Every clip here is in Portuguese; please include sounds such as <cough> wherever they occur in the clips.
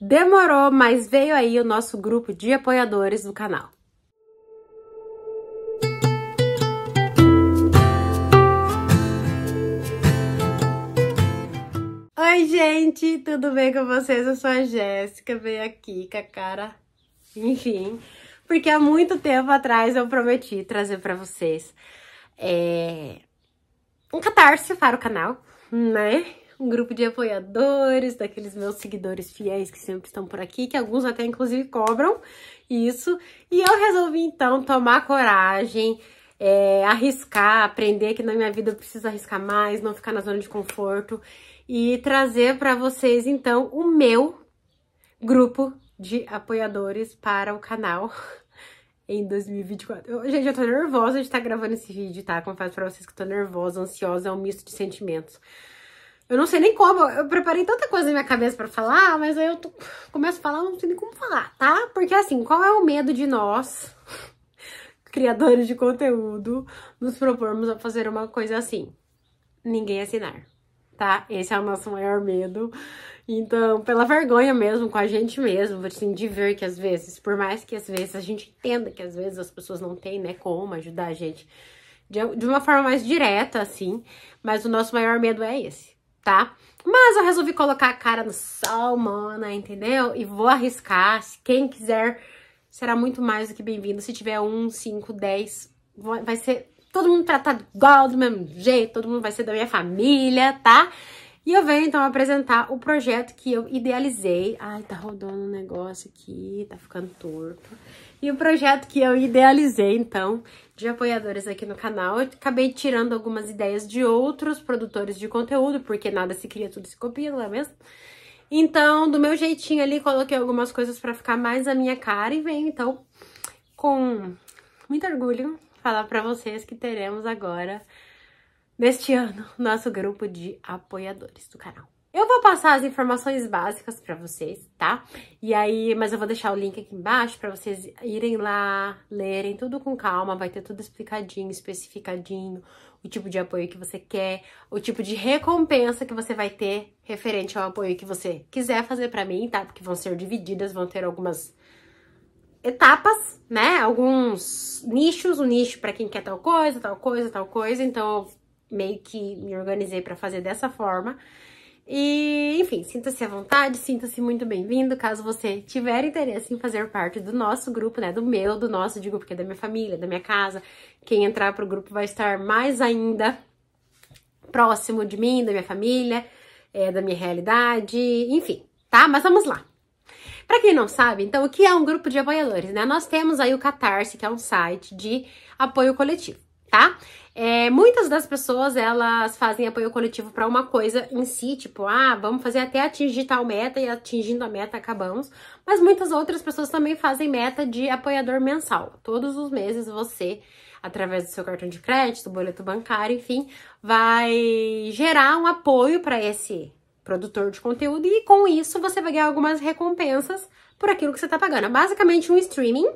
Demorou, mas veio aí o nosso grupo de apoiadores do canal. Oi, gente, tudo bem com vocês? Eu sou a Jéssica, veio aqui com a cara, enfim, porque há muito tempo atrás eu prometi trazer para vocês é... um catarse para o canal, né? um grupo de apoiadores, daqueles meus seguidores fiéis que sempre estão por aqui, que alguns até inclusive cobram isso. E eu resolvi então tomar coragem, é, arriscar, aprender que na minha vida eu preciso arriscar mais, não ficar na zona de conforto e trazer para vocês então o meu grupo de apoiadores para o canal <laughs> em 2024. Eu, gente, eu tô nervosa de estar tá gravando esse vídeo, tá? Confesso pra vocês que tô nervosa, ansiosa, é um misto de sentimentos. Eu não sei nem como, eu preparei tanta coisa na minha cabeça para falar, mas aí eu tô, começo a falar, e não sei nem como falar, tá? Porque assim, qual é o medo de nós, <laughs> criadores de conteúdo, nos propormos a fazer uma coisa assim? Ninguém assinar, tá? Esse é o nosso maior medo. Então, pela vergonha mesmo, com a gente mesmo, assim, de ver que às vezes, por mais que às vezes a gente entenda que às vezes as pessoas não têm, né, como ajudar a gente de, de uma forma mais direta, assim, mas o nosso maior medo é esse tá? Mas eu resolvi colocar a cara no sol, mana, entendeu? E vou arriscar. Quem quiser será muito mais do que bem-vindo. Se tiver um, cinco, dez, vai ser todo mundo tratado igual, do mesmo jeito, todo mundo vai ser da minha família, tá? E eu venho, então, apresentar o projeto que eu idealizei. Ai, tá rodando um negócio aqui, tá ficando torto. E o projeto que eu idealizei, então, de apoiadores aqui no canal. Eu acabei tirando algumas ideias de outros produtores de conteúdo, porque nada se cria, tudo se copia, não é mesmo? Então, do meu jeitinho ali, coloquei algumas coisas pra ficar mais a minha cara e venho, então, com muito orgulho, falar pra vocês que teremos agora neste ano, nosso grupo de apoiadores do canal. Eu vou passar as informações básicas para vocês, tá? E aí, mas eu vou deixar o link aqui embaixo para vocês irem lá, lerem tudo com calma, vai ter tudo explicadinho, especificadinho, o tipo de apoio que você quer, o tipo de recompensa que você vai ter referente ao apoio que você quiser fazer para mim, tá? Porque vão ser divididas, vão ter algumas etapas, né? Alguns nichos, um nicho para quem quer tal coisa, tal coisa, tal coisa. Então, meio que me organizei para fazer dessa forma. E, enfim, sinta-se à vontade, sinta-se muito bem-vindo, caso você tiver interesse em fazer parte do nosso grupo, né, do meu, do nosso, digo, porque é da minha família, da minha casa, quem entrar pro grupo vai estar mais ainda próximo de mim, da minha família, é, da minha realidade, enfim, tá? Mas vamos lá. Para quem não sabe, então, o que é um grupo de apoiadores, né? Nós temos aí o Catarse, que é um site de apoio coletivo, tá? É, muitas das pessoas, elas fazem apoio coletivo para uma coisa em si, tipo, ah, vamos fazer até atingir tal meta e atingindo a meta acabamos. Mas muitas outras pessoas também fazem meta de apoiador mensal. Todos os meses você através do seu cartão de crédito, boleto bancário, enfim, vai gerar um apoio para esse produtor de conteúdo e com isso você vai ganhar algumas recompensas por aquilo que você está pagando. É basicamente um streaming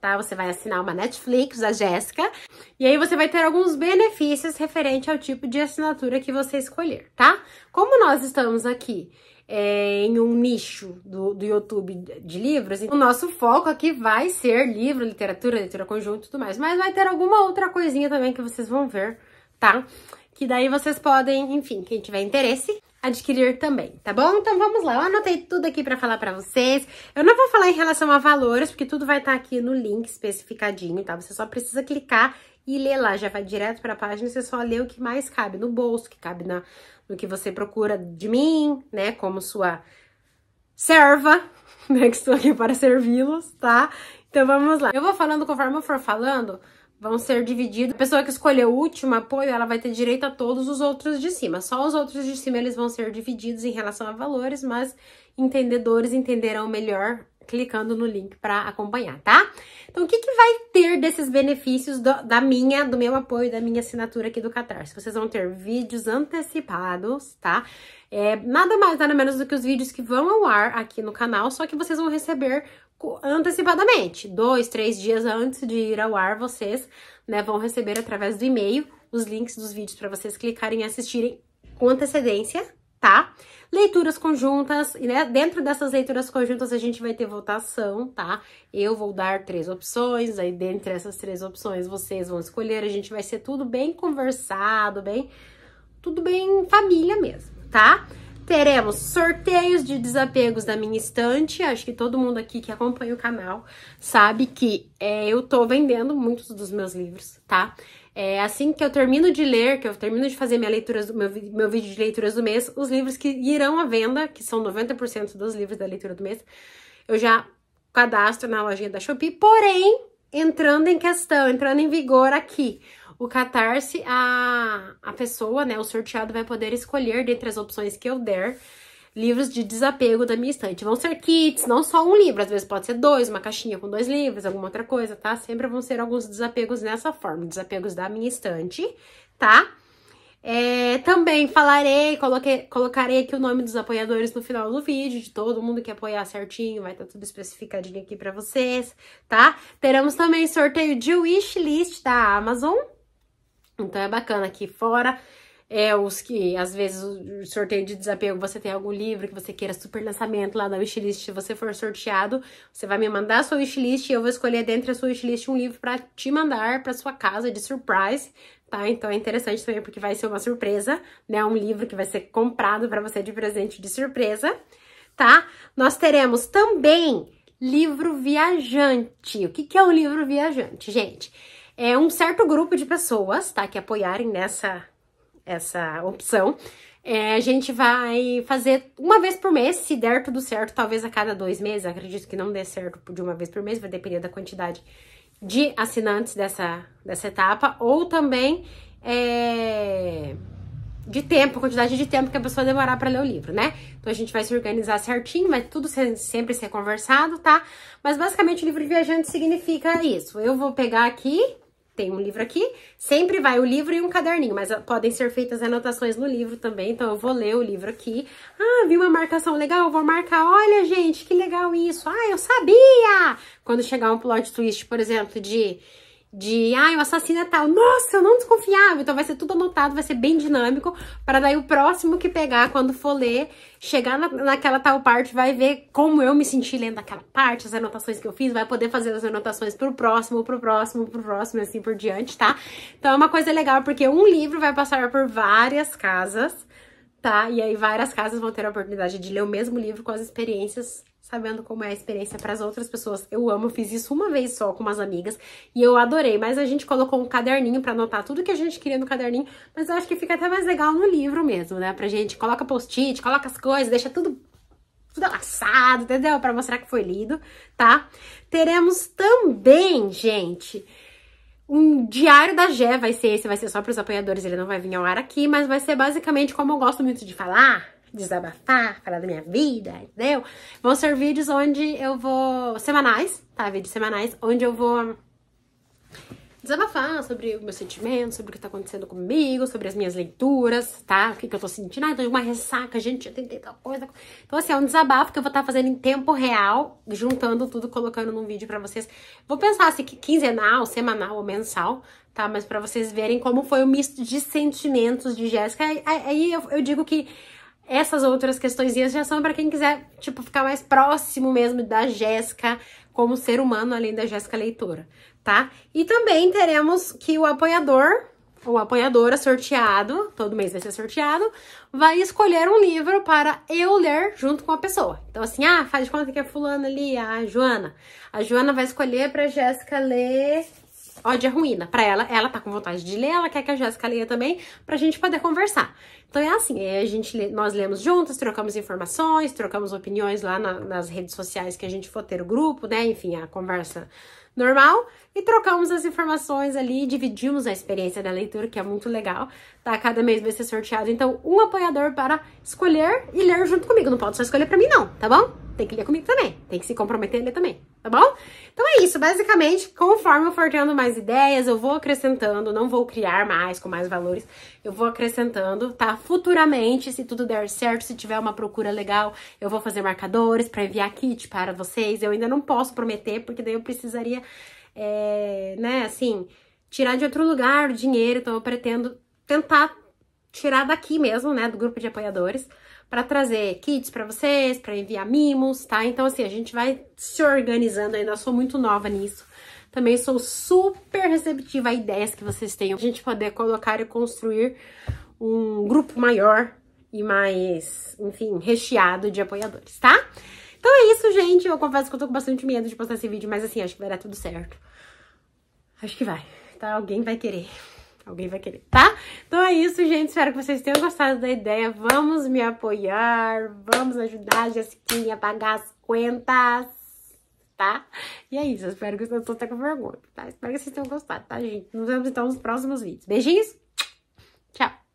tá? Você vai assinar uma Netflix da Jéssica e aí você vai ter alguns benefícios referente ao tipo de assinatura que você escolher, tá? Como nós estamos aqui é, em um nicho do, do YouTube de livros, então o nosso foco aqui vai ser livro, literatura, leitura conjunta e tudo mais, mas vai ter alguma outra coisinha também que vocês vão ver, tá? Que daí vocês podem, enfim, quem tiver interesse, adquirir também, tá bom? Então vamos lá, eu anotei tudo aqui para falar para vocês. Eu não vou falar em relação a valores, porque tudo vai estar tá aqui no link especificadinho, tá? Você só precisa clicar e ler lá, já vai direto para a página, você só lê o que mais cabe no bolso, que cabe na, no que você procura de mim, né, como sua serva, <laughs> né, que estou aqui para servi-los, tá? Então vamos lá. Eu vou falando conforme eu for falando, vão ser divididos. A pessoa que escolheu o último apoio, ela vai ter direito a todos os outros de cima. Só os outros de cima eles vão ser divididos em relação a valores, mas entendedores entenderão melhor clicando no link para acompanhar, tá? Então, o que, que vai ter desses benefícios do, da minha, do meu apoio, da minha assinatura aqui do Catarse? Vocês vão ter vídeos antecipados, tá? É, nada mais, nada menos do que os vídeos que vão ao ar aqui no canal, só que vocês vão receber antecipadamente, dois, três dias antes de ir ao ar, vocês né, vão receber através do e-mail os links dos vídeos para vocês clicarem e assistirem com antecedência, tá? Leituras conjuntas, e né? dentro dessas leituras conjuntas a gente vai ter votação, tá? Eu vou dar três opções, aí dentre essas três opções vocês vão escolher, a gente vai ser tudo bem conversado, bem... Tudo bem família mesmo, tá? Teremos sorteios de desapegos da minha estante. Acho que todo mundo aqui que acompanha o canal sabe que é, eu tô vendendo muitos dos meus livros, tá? É, assim que eu termino de ler, que eu termino de fazer minha leitura, meu, meu vídeo de leituras do mês, os livros que irão à venda, que são 90% dos livros da leitura do mês, eu já cadastro na lojinha da Shopee, porém, entrando em questão, entrando em vigor aqui, o Catarse, a, a pessoa, né, o sorteado vai poder escolher dentre as opções que eu der livros de desapego da minha estante. Vão ser kits, não só um livro, às vezes pode ser dois, uma caixinha com dois livros, alguma outra coisa, tá? Sempre vão ser alguns desapegos nessa forma, desapegos da minha estante, tá? É, também falarei, coloquei, colocarei aqui o nome dos apoiadores no final do vídeo, de todo mundo que apoiar certinho, vai estar tá tudo especificadinho aqui pra vocês, tá? Teremos também sorteio de wishlist da Amazon, então é bacana aqui fora. É os que, às vezes, o sorteio de desapego, você tem algum livro que você queira super lançamento lá na wishlist, se você for sorteado, você vai me mandar a sua wishlist e eu vou escolher dentro da sua wishlist um livro para te mandar para sua casa de surprise, tá? Então é interessante também porque vai ser uma surpresa, né? Um livro que vai ser comprado para você de presente de surpresa, tá? Nós teremos também livro viajante. O que, que é o um livro viajante, gente? é um certo grupo de pessoas, tá, que apoiarem nessa essa opção, é, a gente vai fazer uma vez por mês, se der tudo certo, talvez a cada dois meses, acredito que não dê certo de uma vez por mês, vai depender da quantidade de assinantes dessa, dessa etapa, ou também é, de tempo, quantidade de tempo que a pessoa demorar para ler o livro, né? Então a gente vai se organizar certinho, vai tudo ser, sempre ser conversado, tá? Mas basicamente o livro de viajante significa isso. Eu vou pegar aqui tem um livro aqui, sempre vai o livro e um caderninho, mas ah, podem ser feitas anotações no livro também, então eu vou ler o livro aqui. Ah, vi uma marcação legal, vou marcar, olha gente, que legal isso, ah, eu sabia! Quando chegar um plot twist, por exemplo, de de ah, o assassino é tal. Nossa, eu não desconfiava. Então vai ser tudo anotado, vai ser bem dinâmico, para daí o próximo que pegar, quando for ler, chegar na, naquela tal parte, vai ver como eu me senti lendo aquela parte, as anotações que eu fiz, vai poder fazer as anotações pro próximo, pro próximo, pro próximo, assim por diante, tá? Então é uma coisa legal, porque um livro vai passar por várias casas, tá? E aí várias casas vão ter a oportunidade de ler o mesmo livro com as experiências sabendo como é a experiência para as outras pessoas. Eu amo, fiz isso uma vez só com umas amigas e eu adorei, mas a gente colocou um caderninho para anotar tudo que a gente queria no caderninho, mas eu acho que fica até mais legal no livro mesmo, né? Pra gente coloca post-it, coloca as coisas, deixa tudo tudo amassado, entendeu? Para mostrar que foi lido, tá? Teremos também, gente, um diário da Gé vai ser esse, vai ser só para os apoiadores, ele não vai vir ao ar aqui, mas vai ser basicamente como eu gosto muito de falar, desabafar, falar da minha vida, entendeu? Vão ser vídeos onde eu vou. semanais, tá? Vídeos semanais, onde eu vou desabafar sobre meus sentimentos, sobre o que tá acontecendo comigo, sobre as minhas leituras, tá? O que, que eu tô sentindo. Ah, tô então de é uma ressaca, gente, eu tentei tal coisa. Então, assim, é um desabafo que eu vou estar tá fazendo em tempo real, juntando tudo, colocando num vídeo pra vocês. Vou pensar assim assim, quinzenal, semanal ou mensal, tá? Mas pra vocês verem como foi o misto de sentimentos de Jéssica. Aí eu, eu digo que essas outras questões já são para quem quiser, tipo, ficar mais próximo mesmo da Jéssica como ser humano, além da Jéssica leitora, tá? E também teremos que o apoiador ou apoiadora sorteado, todo mês vai ser sorteado, vai escolher um livro para eu ler junto com a pessoa. Então assim, ah, faz de conta que é fulano ali, a Joana. A Joana vai escolher para Jéssica ler ódio é ruína. Pra ela, ela tá com vontade de ler, ela quer que a Jéssica leia também, pra gente poder conversar. Então é assim, é, a gente, nós lemos juntas, trocamos informações, trocamos opiniões lá na, nas redes sociais que a gente for ter o grupo, né? Enfim, a conversa normal e trocamos as informações ali, dividimos a experiência da leitura, que é muito legal, tá? Cada mês vai ser sorteado, então, um apoiador para escolher e ler junto comigo. Não pode só escolher para mim, não, tá bom? tem que ler comigo também. Tem que se comprometer a ler também, tá bom? Então é isso, basicamente, conforme eu for tendo mais ideias, eu vou acrescentando, não vou criar mais com mais valores, eu vou acrescentando, tá? Futuramente, se tudo der certo, se tiver uma procura legal, eu vou fazer marcadores para enviar kit para vocês. Eu ainda não posso prometer, porque daí eu precisaria, é, né, assim, tirar de outro lugar o dinheiro, então eu pretendo tentar tirar daqui mesmo, né, do grupo de apoiadores para trazer kits para vocês, para enviar mimos, tá? Então, assim, a gente vai se organizando ainda, sou muito nova nisso. Também sou super receptiva a ideias que vocês tenham. A gente poder colocar e construir um grupo maior e mais, enfim, recheado de apoiadores, tá? Então é isso, gente. Eu confesso que eu tô com bastante medo de postar esse vídeo, mas assim, acho que vai dar tudo certo. Acho que vai, tá? Alguém vai querer. Alguém vai querer, tá? Então é isso, gente. Espero que vocês tenham gostado da ideia. Vamos me apoiar. Vamos ajudar a Jessiquinha a pagar as contas, tá? E é isso. Eu espero que vocês não tenham com vergonha, tá? Espero que vocês tenham gostado, tá, gente? Nos vemos então nos próximos vídeos. Beijinhos. Tchau.